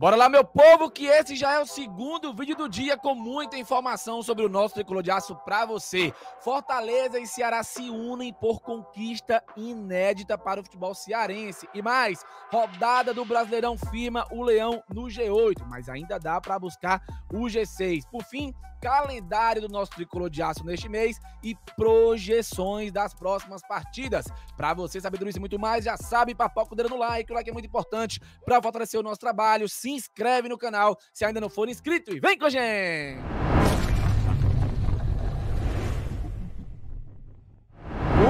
Bora lá, meu povo, que esse já é o segundo vídeo do dia com muita informação sobre o nosso tricolor de aço para você. Fortaleza e Ceará se unem por conquista inédita para o futebol cearense. E mais, rodada do Brasileirão firma o Leão no G8, mas ainda dá para buscar o G6. Por fim, calendário do nosso tricolor de aço neste mês e projeções das próximas partidas. Para você saber tudo isso e muito mais, já sabe, papo o dedo no like, o like é muito importante para fortalecer o nosso trabalho se inscreve no canal se ainda não for inscrito e vem com a gente!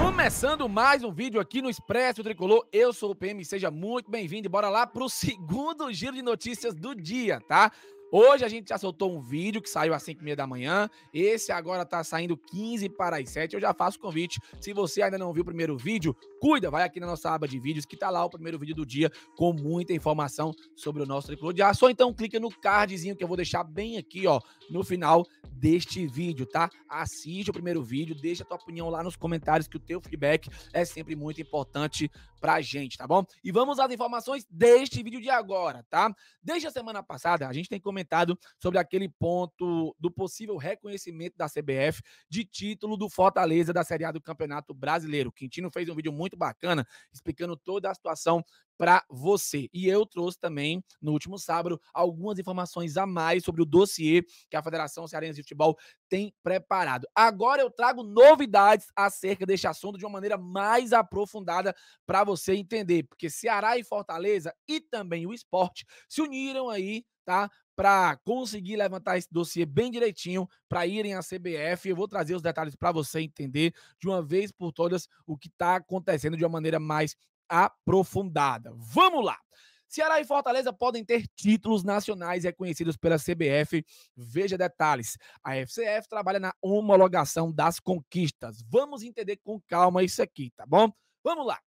Começando mais um vídeo aqui no Expresso Tricolor, eu sou o PM, seja muito bem-vindo e bora lá pro segundo giro de notícias do dia, tá? Hoje a gente já soltou um vídeo que saiu às 5 e meia da manhã. Esse agora tá saindo 15 para as 7. Eu já faço convite. Se você ainda não viu o primeiro vídeo, cuida, vai aqui na nossa aba de vídeos que tá lá o primeiro vídeo do dia com muita informação sobre o nosso tricolor de aço. Ou então clica no cardzinho que eu vou deixar bem aqui, ó, no final deste vídeo, tá? Assiste o primeiro vídeo, deixa a tua opinião lá nos comentários que o teu feedback é sempre muito importante pra gente, tá bom? E vamos às informações deste vídeo de agora, tá? Desde a semana passada, a gente tem comentado comentado sobre aquele ponto do possível reconhecimento da CBF de título do Fortaleza da Série A do Campeonato Brasileiro. Quintino fez um vídeo muito bacana explicando toda a situação para você. E eu trouxe também, no último sábado, algumas informações a mais sobre o dossiê que a Federação Cearense de Futebol tem preparado. Agora eu trago novidades acerca deste assunto de uma maneira mais aprofundada para você entender, porque Ceará e Fortaleza e também o esporte se uniram aí, tá? para conseguir levantar esse dossiê bem direitinho para irem à CBF. Eu vou trazer os detalhes para você entender de uma vez por todas o que está acontecendo de uma maneira mais aprofundada. Vamos lá! Ceará e Fortaleza podem ter títulos nacionais reconhecidos pela CBF. Veja detalhes. A FCF trabalha na homologação das conquistas. Vamos entender com calma isso aqui, tá bom? Vamos lá.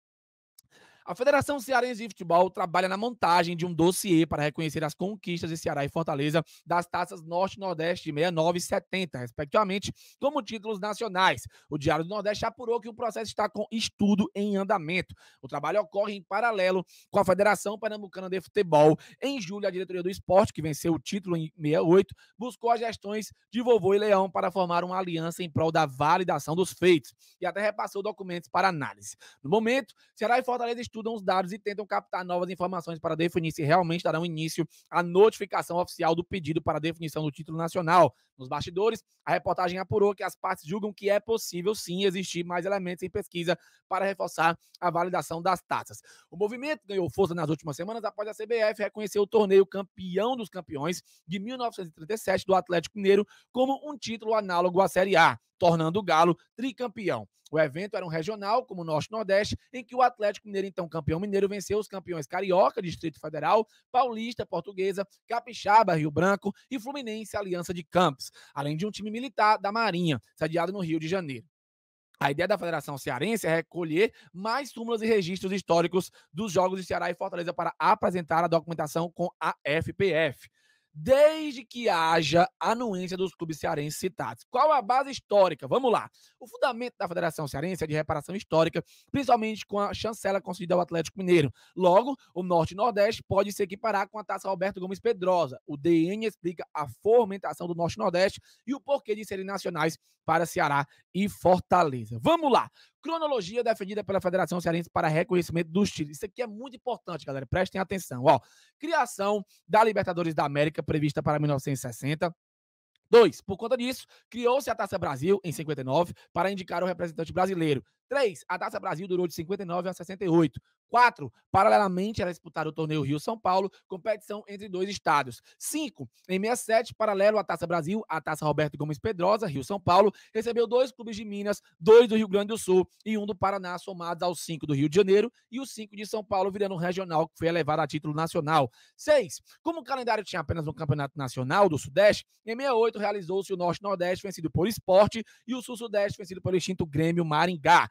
A Federação Cearense de Futebol trabalha na montagem de um dossiê para reconhecer as conquistas de Ceará e Fortaleza das taças Norte, Nordeste 69 e 70, respectivamente, como títulos nacionais. O Diário do Nordeste apurou que o processo está com estudo em andamento. O trabalho ocorre em paralelo com a Federação Pernambucana de Futebol. Em julho, a diretoria do esporte, que venceu o título em 68, buscou as gestões de Vovô e Leão para formar uma aliança em prol da validação dos feitos e até repassou documentos para análise. No momento, Ceará e Fortaleza estão estudam os dados e tentam captar novas informações para definir se realmente darão início à notificação oficial do pedido para definição do título nacional nos bastidores, a reportagem apurou que as partes julgam que é possível sim existir mais elementos em pesquisa para reforçar a validação das taças. O movimento ganhou força nas últimas semanas após a CBF reconhecer o torneio campeão dos campeões de 1937 do Atlético Mineiro como um título análogo à Série A, tornando o Galo tricampeão. O evento era um regional, como o Norte Nordeste, em que o Atlético Mineiro, então campeão mineiro, venceu os campeões Carioca, Distrito Federal, Paulista, Portuguesa, Capixaba, Rio Branco e Fluminense, Aliança de Campos além de um time militar da Marinha, sediado no Rio de Janeiro. A ideia da Federação Cearense é recolher mais súmulas e registros históricos dos jogos de Ceará e Fortaleza para apresentar a documentação com a FPF desde que haja anuência dos clubes cearenses citados. Qual a base histórica? Vamos lá. O fundamento da Federação Cearense é de reparação histórica, principalmente com a chancela concedida ao Atlético Mineiro. Logo, o Norte e Nordeste pode se equiparar com a Taça Alberto Gomes Pedrosa. O DN explica a fomentação do Norte e Nordeste e o porquê de serem nacionais para Ceará e Fortaleza. Vamos lá cronologia defendida pela Federação Cearense para reconhecimento dos títulos. Isso aqui é muito importante, galera. Prestem atenção. Ó, criação da Libertadores da América prevista para 1960. Dois, por conta disso, criou-se a Taça Brasil em 59 para indicar o representante brasileiro. Três, a Taça Brasil durou de 59 a 68. Quatro, paralelamente ela disputar o torneio Rio-São Paulo, competição entre dois estados. Cinco, em 67, paralelo à Taça Brasil, a Taça Roberto Gomes Pedrosa, Rio-São Paulo, recebeu dois clubes de Minas, dois do Rio Grande do Sul e um do Paraná, somados aos cinco do Rio de Janeiro e os cinco de São Paulo, virando um regional que foi elevado a título nacional. Seis, como o calendário tinha apenas um campeonato nacional do Sudeste, em 68 realizou-se o Norte-Nordeste vencido por Esporte e o Sul-Sudeste vencido pelo extinto Grêmio Maringá.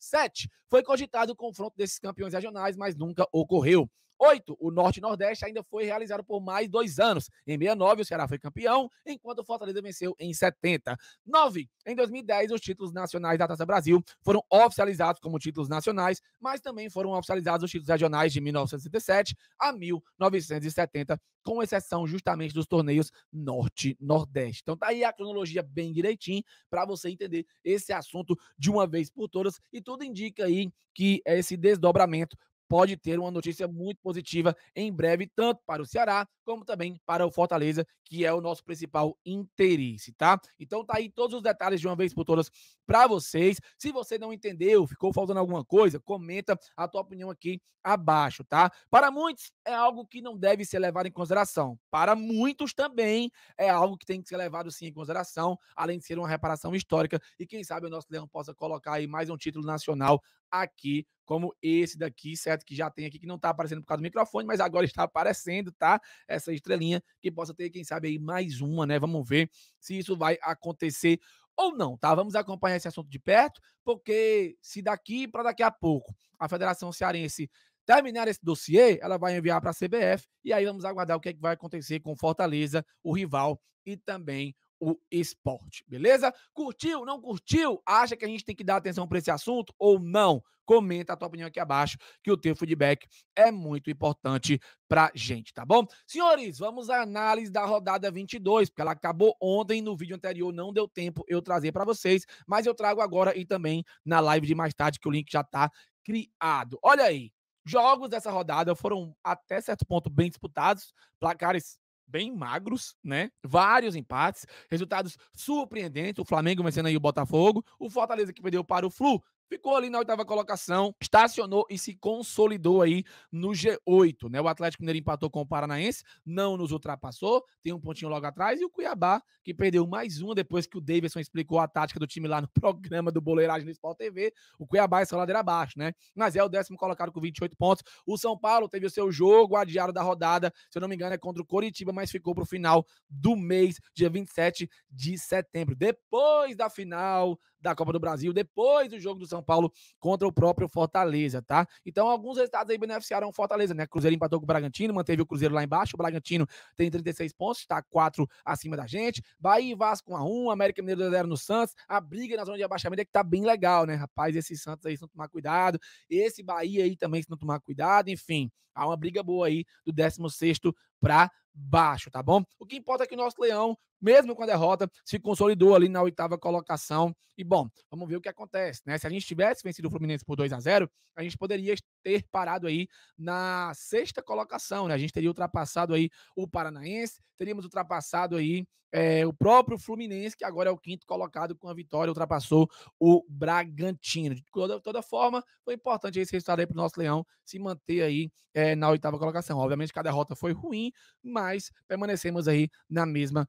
Sete, foi cogitado o confronto desses campeões regionais, mas nunca ocorreu. Oito, o Norte e Nordeste ainda foi realizado por mais dois anos. Em 69, o Ceará foi campeão, enquanto o Fortaleza venceu em 70. Nove, em 2010, os títulos nacionais da Taça Brasil foram oficializados como títulos nacionais, mas também foram oficializados os títulos regionais de 1967 a 1970, com exceção justamente dos torneios Norte-Nordeste. Então tá aí a cronologia bem direitinho para você entender esse assunto de uma vez por todas e tu tudo indica aí que é esse desdobramento pode ter uma notícia muito positiva em breve, tanto para o Ceará como também para o Fortaleza, que é o nosso principal interesse, tá? Então tá aí todos os detalhes de uma vez por todas para vocês. Se você não entendeu, ficou faltando alguma coisa, comenta a tua opinião aqui abaixo, tá? Para muitos é algo que não deve ser levado em consideração. Para muitos também é algo que tem que ser levado sim em consideração, além de ser uma reparação histórica e quem sabe o nosso Leão possa colocar aí mais um título nacional aqui como esse daqui, certo? Que já tem aqui, que não está aparecendo por causa do microfone, mas agora está aparecendo, tá? Essa estrelinha que possa ter, quem sabe, aí mais uma, né? Vamos ver se isso vai acontecer ou não, tá? Vamos acompanhar esse assunto de perto, porque se daqui para daqui a pouco a Federação Cearense terminar esse dossiê, ela vai enviar para a CBF e aí vamos aguardar o que, é que vai acontecer com Fortaleza, o rival e também o esporte, beleza? Curtiu, não curtiu? Acha que a gente tem que dar atenção para esse assunto ou não? Comenta a tua opinião aqui abaixo, que o teu feedback é muito importante pra gente, tá bom? Senhores, vamos à análise da rodada 22, porque ela acabou ontem no vídeo anterior, não deu tempo eu trazer para vocês, mas eu trago agora e também na live de mais tarde que o link já tá criado. Olha aí, jogos dessa rodada foram até certo ponto bem disputados, placares bem magros, né? Vários empates, resultados surpreendentes. O Flamengo vencendo aí o Botafogo, o Fortaleza que perdeu para o Flu, ficou ali na oitava colocação, estacionou e se consolidou aí no G8, né? O Atlético Mineiro empatou com o Paranaense, não nos ultrapassou, tem um pontinho logo atrás, e o Cuiabá, que perdeu mais uma depois que o Davidson explicou a tática do time lá no programa do Boleiragem no Sport TV, o Cuiabá é só ladeira abaixo, né? Mas é o décimo colocado com 28 pontos, o São Paulo teve o seu jogo adiado da rodada, se eu não me engano é contra o Coritiba, mas ficou pro final do mês, dia 27 de setembro. Depois da final da Copa do Brasil, depois do jogo do São Paulo contra o próprio Fortaleza, tá? Então, alguns resultados aí beneficiaram o Fortaleza, né? Cruzeiro empatou com o Bragantino, manteve o Cruzeiro lá embaixo. O Bragantino tem 36 pontos, tá 4 acima da gente. Bahia e Vasco 1 a 1, América Mineiro 0 no Santos. A briga na zona de abaixamento é que tá bem legal, né, rapaz? Esses Santos aí, se não tomar cuidado. Esse Bahia aí também, se não tomar cuidado. Enfim, há uma briga boa aí do 16 para baixo, tá bom? O que importa é que o nosso Leão, mesmo com a derrota, se consolidou ali na oitava colocação. E bom, vamos ver o que acontece, né? Se a gente tivesse vencido o Fluminense por 2 a 0, a gente poderia ter parado aí na sexta colocação, né? A gente teria ultrapassado aí o Paranaense, teríamos ultrapassado aí é, o próprio Fluminense, que agora é o quinto colocado com a vitória, ultrapassou o Bragantino. De toda, toda forma, foi importante esse resultado aí para o nosso Leão se manter aí é, na oitava colocação. Obviamente que a derrota foi ruim, mas permanecemos aí na mesma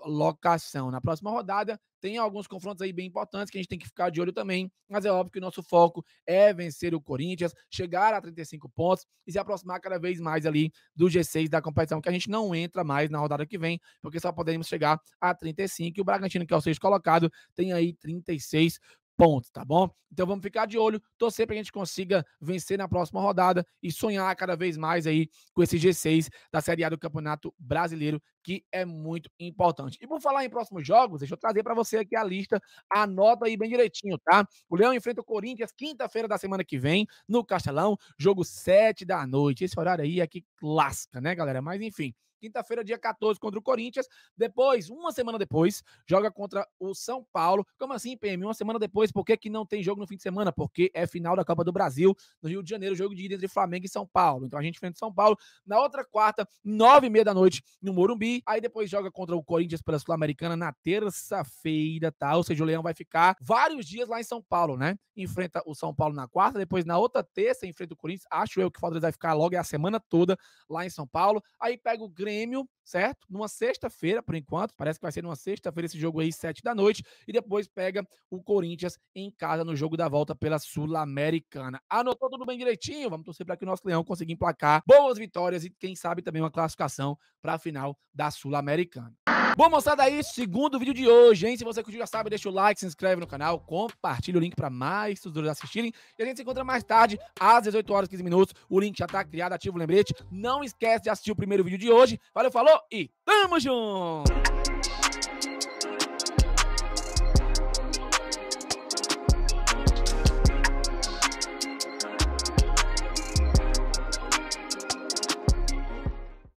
colocação. Na próxima rodada, tem alguns confrontos aí bem importantes que a gente tem que ficar de olho também, mas é óbvio que o nosso foco é vencer o Corinthians, chegar a 35 pontos e se aproximar cada vez mais ali do G6 da competição, que a gente não entra mais na rodada que vem, porque só podemos chegar a 35 e o Bragantino, que é o sexto colocado, tem aí 36 pontos, tá bom? Então vamos ficar de olho, torcer para a gente consiga vencer na próxima rodada e sonhar cada vez mais aí com esse G6 da Série A do Campeonato Brasileiro, que é muito importante. E por falar em próximos jogos, deixa eu trazer para você aqui a lista, anota aí bem direitinho, tá? O Leão enfrenta o Corinthians quinta-feira da semana que vem, no Castelão, jogo 7 da noite. Esse horário aí é que lasca, né, galera? Mas enfim, quinta-feira, dia 14, contra o Corinthians. Depois, uma semana depois, joga contra o São Paulo. Como assim, PM? Uma semana depois, por que, que não tem jogo no fim de semana? Porque é final da Copa do Brasil, no Rio de Janeiro, jogo de ida entre Flamengo e São Paulo. Então a gente enfrenta São Paulo na outra quarta, nove e meia da noite, no Morumbi. Aí depois joga contra o Corinthians pela Sul-Americana na terça-feira, tá? Ou seja, o Leão vai ficar vários dias lá em São Paulo, né? Enfrenta o São Paulo na quarta, depois na outra terça enfrenta o Corinthians. Acho eu que o Fortaleza vai ficar logo é a semana toda lá em São Paulo. Aí pega o Grêmio, certo? Numa sexta-feira, por enquanto. Parece que vai ser numa sexta-feira esse jogo aí, sete da noite. E depois pega o Corinthians em casa no jogo da volta pela Sul-Americana. Anotou tudo bem direitinho? Vamos torcer para que o nosso Leão consiga emplacar boas vitórias e, quem sabe, também uma classificação para a final da da Sul-Americana. Bom, moçada, aí, segundo vídeo de hoje, hein? Se você curtiu, já sabe, deixa o like, se inscreve no canal, compartilha o link para mais tutores assistirem. E a gente se encontra mais tarde, às 18 horas e 15 minutos. O link já tá criado, ativo. o lembrete. Não esquece de assistir o primeiro vídeo de hoje. Valeu, falou e tamo junto!